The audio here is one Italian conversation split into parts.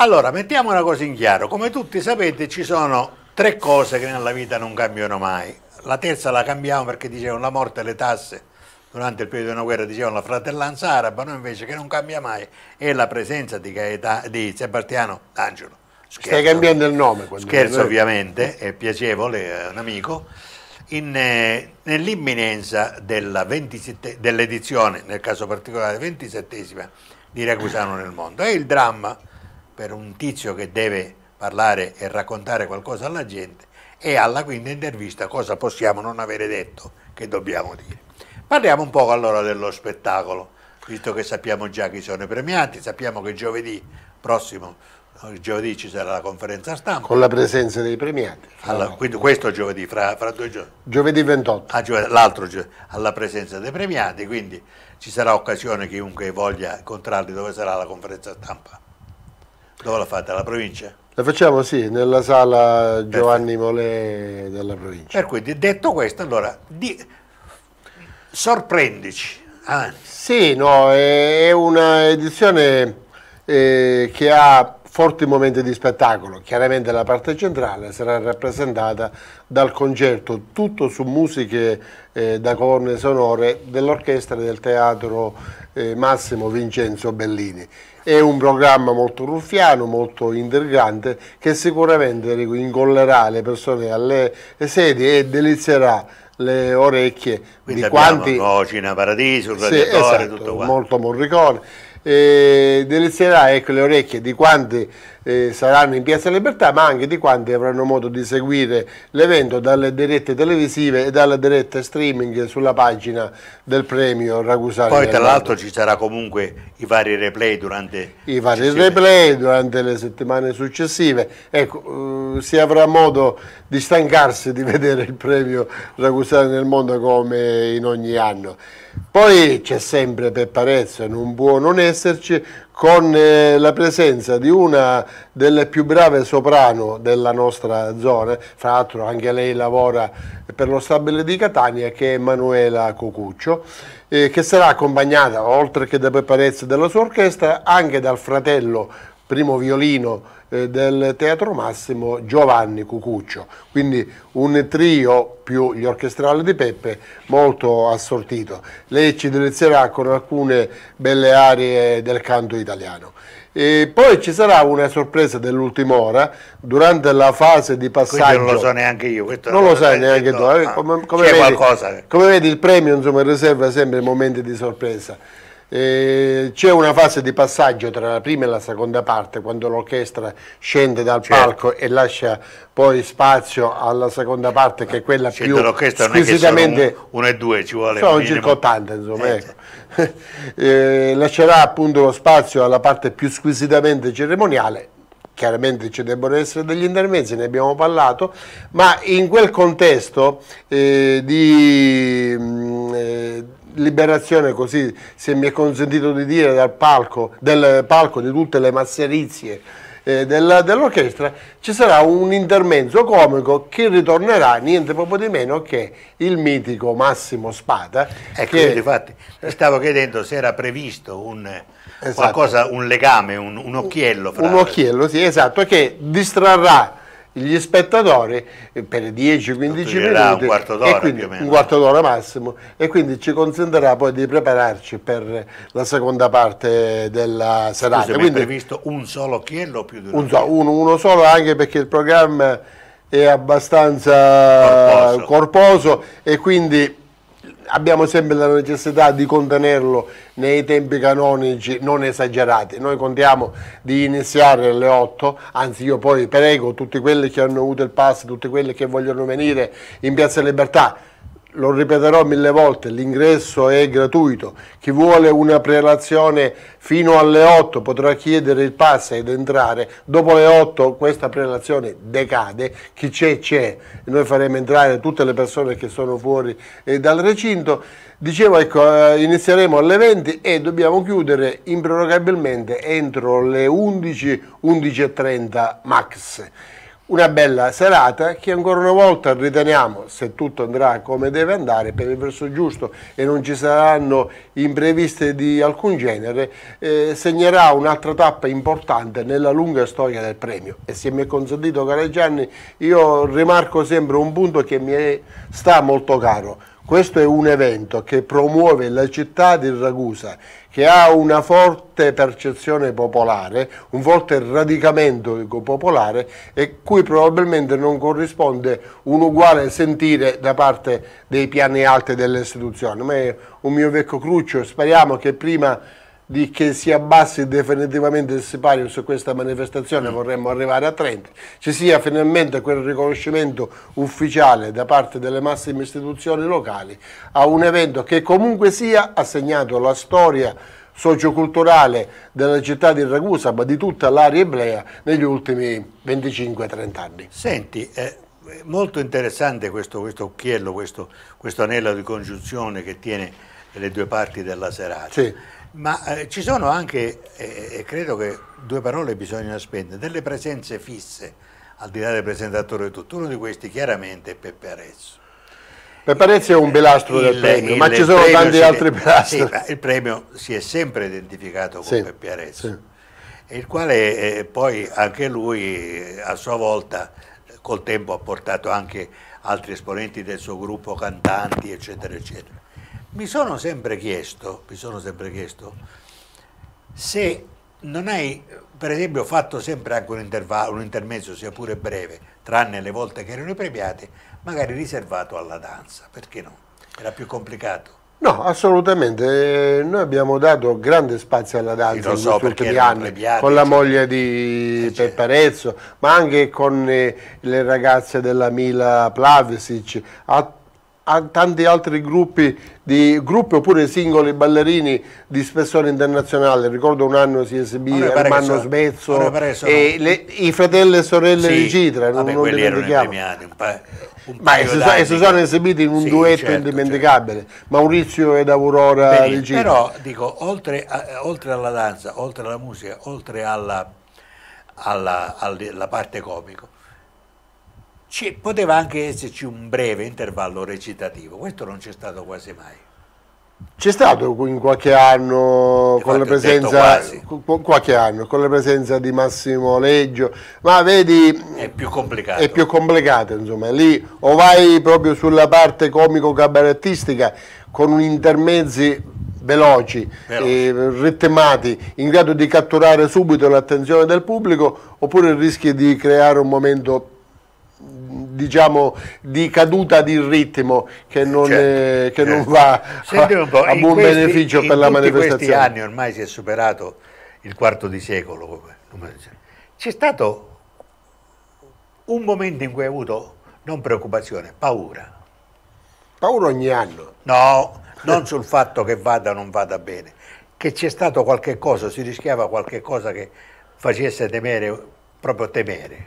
Allora, mettiamo una cosa in chiaro. Come tutti sapete, ci sono tre cose che nella vita non cambiano mai. La terza la cambiamo perché dicevano la morte e le tasse. Durante il periodo di una guerra dicevano la fratellanza araba, noi invece che non cambia mai è la presenza di, Gaeta, di Sebastiano D'Angelo. Scherzo, Stai cambiando il nome. Scherzo ovviamente, è piacevole, è eh, un amico. Eh, nell'imminenza dell'edizione, nel caso particolare, ventisettesima di Ragusano nel mondo. È il dramma per un tizio che deve parlare e raccontare qualcosa alla gente e alla quinta intervista cosa possiamo non avere detto, che dobbiamo dire. Parliamo un po' allora dello spettacolo, visto che sappiamo già chi sono i premiati, sappiamo che giovedì prossimo giovedì ci sarà la conferenza stampa. Con la presenza dei premiati. Allora, quindi questo giovedì, fra, fra due giorni. Giovedì 28. Ah, giovedì, l'altro giovedì, alla presenza dei premiati, quindi ci sarà occasione chiunque voglia incontrarli dove sarà la conferenza stampa. Dove la fate? Alla provincia? La facciamo sì, nella sala Giovanni Molè della provincia. Per cui detto questo, allora di... sorprendici. Ah. Sì, no, è, una edizione eh, che ha forti momenti di spettacolo. Chiaramente la parte centrale sarà rappresentata dal concerto, tutto su musiche eh, da colonne sonore dell'orchestra del teatro eh, Massimo Vincenzo Bellini. È un programma molto ruffiano, molto integrante, che sicuramente incollerà le persone alle sedie e delizierà le orecchie Quindi di quanti... Quindi abbiamo Cocina Paradiso, il sì, esatto, tutto quanto. Molto Morricone eh, delezionerà ecco, le orecchie di quante eh, saranno in Piazza Libertà, ma anche di quanti avranno modo di seguire l'evento dalle dirette televisive e dalle dirette streaming sulla pagina del premio Ragusano. Poi tra l'altro ci sarà comunque i vari replay durante... I vari sessione. replay durante le settimane successive. Ecco, eh, si avrà modo di stancarsi di vedere il premio Ragusano nel mondo come in ogni anno. Poi c'è sempre Pepparezzo, non può non esserci, con eh, la presenza di una delle più brave soprano della nostra zona, fra l'altro anche lei lavora per lo stabile di Catania, che è Emanuela Cocuccio, eh, che sarà accompagnata, oltre che da Pepparezza della sua orchestra, anche dal fratello primo violino eh, del Teatro Massimo Giovanni Cucuccio, quindi un trio più gli orchestrali di Peppe molto assortito. Lei ci delizierà con alcune belle aree del canto italiano. E poi ci sarà una sorpresa dell'ultima ora durante la fase di passaggio. Quindi non lo so neanche io. Questo Non lo sai neanche tu. Eh? Come, come, come, vedi, il premio insomma, riserva sempre momenti di sorpresa. Eh, c'è una fase di passaggio tra la prima e la seconda parte, quando l'orchestra scende dal certo. palco e lascia poi spazio alla seconda parte, che è quella Scelta più l'orchestra squisitamente. Non è che sono un, uno e due, ci vuole. Sono circa 80, insomma. Eh, ecco. eh, lascerà appunto lo spazio alla parte più squisitamente cerimoniale, chiaramente ci debbono essere degli intermezzi, ne abbiamo parlato, ma in quel contesto eh, di, mm, eh, liberazione, così se mi è consentito di dire, dal palco, del palco di tutte le masserizie eh, dell'orchestra, dell ci sarà un intermezzo comico che ritornerà niente proprio di meno che il mitico Massimo Spada. Ecco, che... infatti, stavo chiedendo se era previsto un... Esatto. Qualcosa, un legame, un, un occhiello. Fra... Un occhiello, sì, esatto, che distrarrà gli spettatori eh, per 10-15 minuti un quarto d'ora, un quarto d'ora massimo e quindi ci consentirà poi di prepararci per la seconda parte della serata. Scusa, quindi, è previsto un solo chiello più di un so, uno, uno solo anche perché il programma è abbastanza corposo, corposo e quindi abbiamo sempre la necessità di contenerlo nei tempi canonici non esagerati. Noi contiamo di iniziare alle 8, anzi io poi prego tutti quelli che hanno avuto il pass, tutti quelli che vogliono venire in Piazza Libertà, lo ripeterò mille volte, l'ingresso è gratuito, chi vuole una prelazione fino alle 8 potrà chiedere il pass ed entrare, dopo le 8 questa prelazione decade, chi c'è c'è, noi faremo entrare tutte le persone che sono fuori eh, dal recinto, dicevo ecco eh, inizieremo alle 20 e dobbiamo chiudere improrogabilmente entro le 11, 11.30 max una bella serata che ancora una volta riteniamo, se tutto andrà come deve andare, per il verso giusto e non ci saranno impreviste di alcun genere, eh, segnerà un'altra tappa importante nella lunga storia del premio. E se mi è consentito, caro Gianni, io rimarco sempre un punto che mi è, sta molto caro questo è un evento che promuove la città di Ragusa, che ha una forte percezione popolare, un forte radicamento popolare e cui probabilmente non corrisponde un uguale sentire da parte dei piani alti delle istituzioni. Ma è un mio vecchio cruccio, speriamo che prima di che si abbassi definitivamente il sipario su questa manifestazione, vorremmo arrivare a 30, ci sia finalmente quel riconoscimento ufficiale da parte delle massime istituzioni locali a un evento che comunque sia ha segnato la storia socioculturale della città di Ragusa, ma di tutta l'area eblea negli ultimi 25-30 anni. Senti, è molto interessante questo, questo occhiello, questo, questo, anello di congiunzione che tiene le due parti della serata. Sì. Ma eh, ci sono anche, eh, e eh, credo che due parole bisogna spendere, delle presenze fisse, al di là del presentatore e tutto. Uno di questi chiaramente è Peppe Arezzo. Peppe Arezzo è un pilastro del premio, il, ma il ci sono tanti altri pilastri. Sì, il premio si è sempre identificato con sì, Peppe Arezzo, sì. il quale eh, poi anche lui eh, a sua volta col tempo ha portato anche altri esponenti del suo gruppo, cantanti, eccetera, eccetera. Mi sono sempre chiesto, mi sono sempre chiesto se non hai, per esempio, fatto sempre anche un, un intermezzo, sia pure breve, tranne le volte che erano i premiati, magari riservato alla danza, perché no? Era più complicato. No, assolutamente. Eh, noi abbiamo dato grande spazio alla danza negli so, ultimi anni, con la moglie di eh, certo. Pepparezzo, ma anche con eh, le ragazze della Mila Plavesic, A tanti altri gruppi, di, gruppi, oppure singoli ballerini di spessore internazionale. Ricordo un anno si esibì Ermanno Svezzo e le, i fratelli e sorelle sì, di Citra, vabbè, non, dimentichiamo. Un pa- un ma si, e si sono esibiti in un sì, duetto certo, indimenticabile, certo. Maurizio ed Aurora di Citra. Però dico, oltre, a, oltre, alla danza, oltre alla musica, oltre alla, alla, alla parte comico, ci poteva anche esserci un breve intervallo recitativo, questo non c'è stato quasi mai. C'è stato in qualche anno, con la, presenza, qualche anno con la presenza di Massimo Leggio, ma vedi è più complicato. È più complicato, insomma, lì o vai proprio sulla parte comico cabarettistica con intermezzi veloci, eh, ritmati, in grado di catturare subito l'attenzione del pubblico, oppure rischi di creare un momento diciamo, di caduta di ritmo che non, certo, è, eh, che certo. non va a, a buon questi, beneficio per la manifestazione. In questi anni ormai si è superato il quarto di secolo, c'è stato un momento in cui hai avuto non preoccupazione, paura. Paura ogni anno? No, non sul fatto che vada o non vada bene, che c'è stato qualche cosa, si rischiava qualche cosa che facesse temere, proprio temere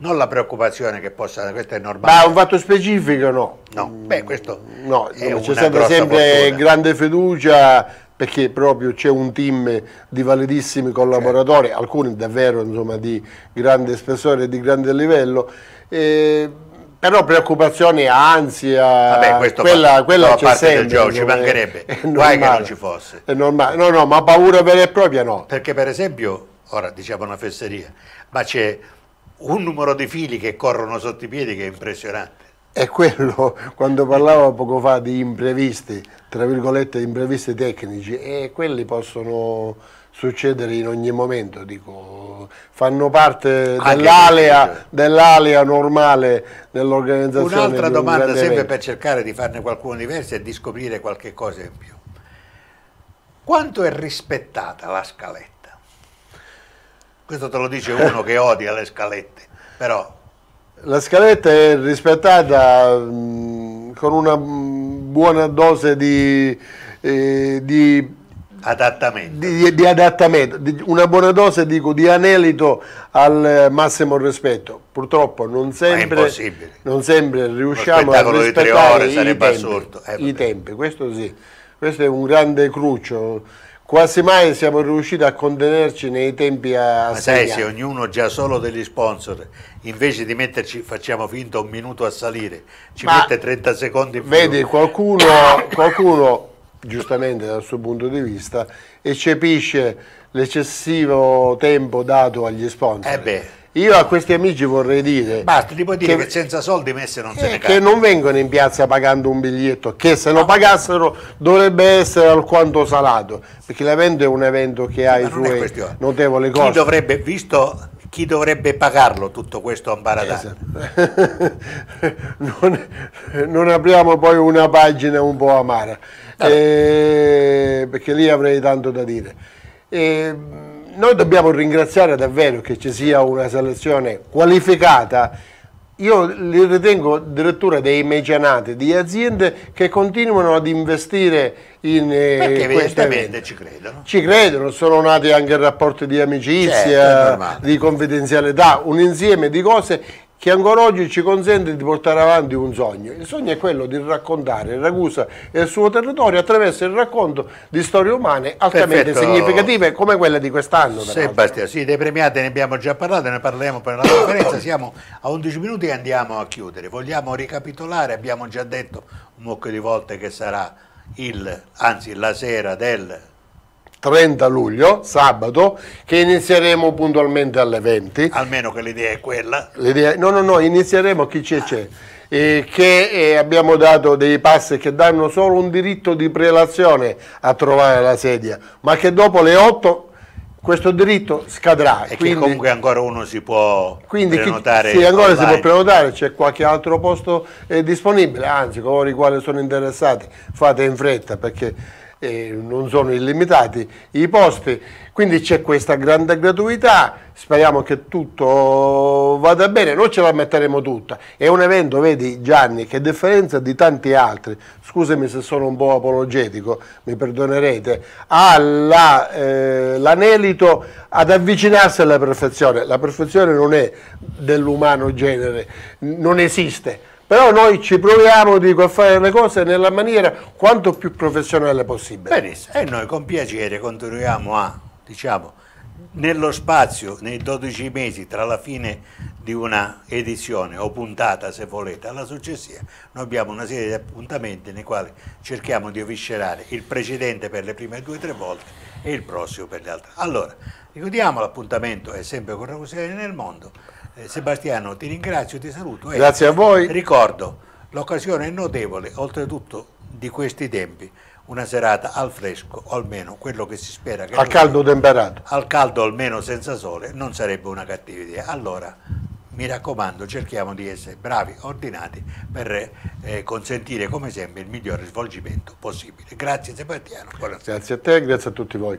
non la preoccupazione che possa, questo è normale. Ma un fatto specifico no. No, beh questo no, c'è stata sempre grande fiducia perché proprio c'è un team di validissimi collaboratori, certo. alcuni davvero insomma, di grande spessore e di grande livello. Eh, però preoccupazioni, ansia, Vabbè, quella, fa, quella c'è sempre. Del gioco, ci mancherebbe, guai che non ci fosse. È normale, no no, ma paura vera e propria no. Perché per esempio, ora diciamo una fesseria, ma c'è un numero di fili che corrono sotto i piedi che è impressionante. È quello, quando parlavo poco fa di imprevisti, tra virgolette imprevisti tecnici, e quelli possono succedere in ogni momento, dico, fanno parte dell'alea, dell normale dell'organizzazione. Un'altra domanda un sempre evento. per cercare di farne qualcuno diverso e di scoprire qualche cosa in più. Quanto è rispettata la scaletta? Questo te lo dice uno che odia le scalette, però... La scaletta è rispettata mh, mm, con una mh, buona dose di, eh, di adattamento. Di, di adattamento, una buona dose dico, di anelito al massimo rispetto. Purtroppo non sempre, non sempre riusciamo a rispettare ore, i, tempi, Eh, i tempi, questo sì, questo è un grande cruccio quasi mai siamo riusciti a contenerci nei tempi a Ma sai, se ognuno già solo degli sponsor, invece di metterci, facciamo finta, un minuto a salire, ci Ma mette 30 secondi in più. Vedi, qualcuno, qualcuno, giustamente dal suo punto di vista, eccepisce l'eccessivo tempo dato agli sponsor. Eh beh. Io a questi amici vorrei dire... Basta, ti puoi dire che, che senza soldi Messi non eh, se ne eh, cambia. Che non vengono in piazza pagando un biglietto, che se lo pagassero dovrebbe essere alquanto salato, perché l'evento è un evento che ha Ma i suoi notevoli costi. Chi dovrebbe, visto chi dovrebbe pagarlo tutto questo ambaradano? Esatto. non, non, apriamo poi una pagina un po' amara, no. eh, perché lì avrei tanto da dire. Eh, noi dobbiamo ringraziare davvero che ci sia una selezione qualificata io li ritengo addirittura dei mecenate di aziende che continuano ad investire in eh, perché evidentemente ci credono ci credono sono nati anche rapporti di amicizia certo, di confidenzialità un insieme di cose che ancora oggi ci consente di portare avanti un sogno. Il sogno è quello di raccontare Ragusa e il suo territorio attraverso il racconto di storie umane altamente Perfetto. significative come quella di quest'anno. Sebastiano, sì, dei premiati ne abbiamo già parlato, ne parleremo per la conferenza, siamo a 11 minuti e andiamo a chiudere. Vogliamo ricapitolare, abbiamo già detto un mucchio di volte che sarà il, anzi la sera del 30 luglio, sabato, che inizieremo puntualmente alle 20. Almeno che l'idea è quella. no, no, no, inizieremo chi c'è c'è. Eh, che abbiamo dato dei passi che danno solo un diritto di prelazione a trovare la sedia, ma che dopo le 8 questo diritto scadrà. E quindi, comunque ancora uno si può quindi prenotare. Chi, sì, ancora online. si può prenotare, c'è qualche altro posto eh, disponibile, anzi coloro i quali sono interessati fate in fretta perché eh, non sono illimitati i posti, quindi c'è questa grande gratuità, speriamo che tutto vada bene, noi ce la metteremo tutta, è un evento, vedi Gianni, che a differenza di tanti altri, scusami se sono un po' apologetico, mi perdonerete, ha l'anelito la, eh, ad avvicinarsi alla perfezione, la perfezione non è dell'umano genere, non esiste, però noi ci proviamo dico, a fare le cose nella maniera quanto più professionale possibile. Benissimo, e noi con piacere continuiamo a, diciamo, nello spazio, nei 12 mesi tra la fine di una edizione o puntata se volete alla successiva, noi abbiamo una serie di appuntamenti nei quali cerchiamo di eviscerare il precedente per le prime due o tre volte e il prossimo per le altre. Allora, ricordiamo l'appuntamento è sempre con Roseli nel mondo eh, Sebastiano, ti ringrazio, ti saluto. Grazie eh, a voi. Ricordo, l'occasione è notevole, oltretutto di questi tempi, una serata al fresco, o almeno quello che si spera. Che al caldo temperato. Al caldo almeno senza sole, non sarebbe una cattiva idea. Allora, mi raccomando, cerchiamo di essere bravi, ordinati, per eh, consentire come sempre il migliore svolgimento possibile. Grazie Sebastiano. Buonasera. Grazie a te grazie a tutti voi.